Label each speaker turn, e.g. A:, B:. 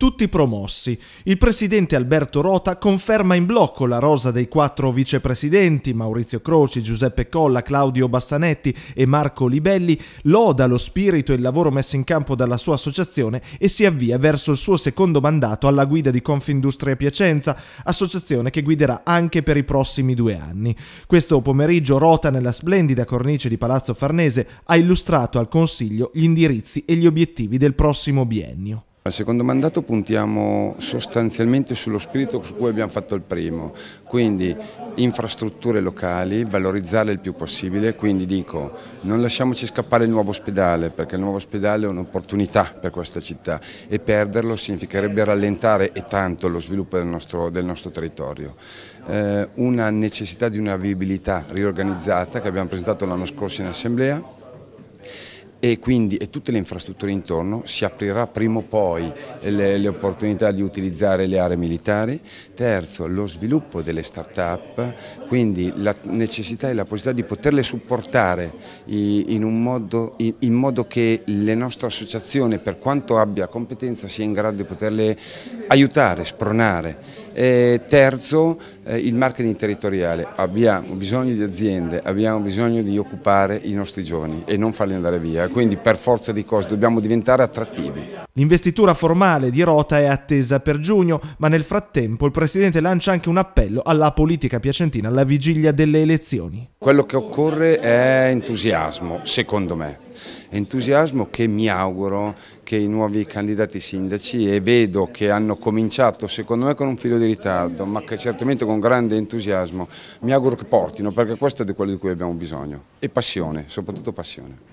A: tutti promossi. Il presidente Alberto Rota conferma in blocco la rosa dei quattro vicepresidenti, Maurizio Croci, Giuseppe Colla, Claudio Bassanetti e Marco Libelli, loda lo spirito e il lavoro messo in campo dalla sua associazione e si avvia verso il suo secondo mandato alla guida di Confindustria Piacenza, associazione che guiderà anche per i prossimi due anni. Questo pomeriggio Rota nella splendida cornice di Palazzo Farnese ha illustrato al Consiglio gli indirizzi e gli obiettivi del prossimo biennio.
B: Al secondo mandato puntiamo sostanzialmente sullo spirito su cui abbiamo fatto il primo, quindi infrastrutture locali, valorizzarle il più possibile, quindi dico non lasciamoci scappare il nuovo ospedale perché il nuovo ospedale è un'opportunità per questa città e perderlo significherebbe rallentare e tanto lo sviluppo del nostro, del nostro territorio. Eh, una necessità di una viabilità riorganizzata che abbiamo presentato l'anno scorso in assemblea e quindi e tutte le infrastrutture intorno si aprirà prima o poi le, le opportunità di utilizzare le aree militari, terzo lo sviluppo delle start-up, quindi la necessità e la possibilità di poterle supportare in, modo, in modo che la nostra associazione per quanto abbia competenza sia in grado di poterle aiutare, spronare e eh, terzo, eh, il marketing territoriale. Abbiamo bisogno di aziende, abbiamo bisogno di occupare i nostri giovani e non farli andare via. Quindi per forza di cose dobbiamo diventare attrattivi.
A: L'investitura formale di Rota è attesa per giugno, ma nel frattempo il Presidente lancia anche un appello alla politica piacentina alla vigilia delle elezioni.
B: Quello che occorre è entusiasmo, secondo me. Entusiasmo che mi auguro che i nuovi candidati sindaci e vedo che hanno cominciato secondo me con un filo di ritardo ma che certamente con grande entusiasmo mi auguro che portino perché questo è di quello di cui abbiamo bisogno e passione, soprattutto passione.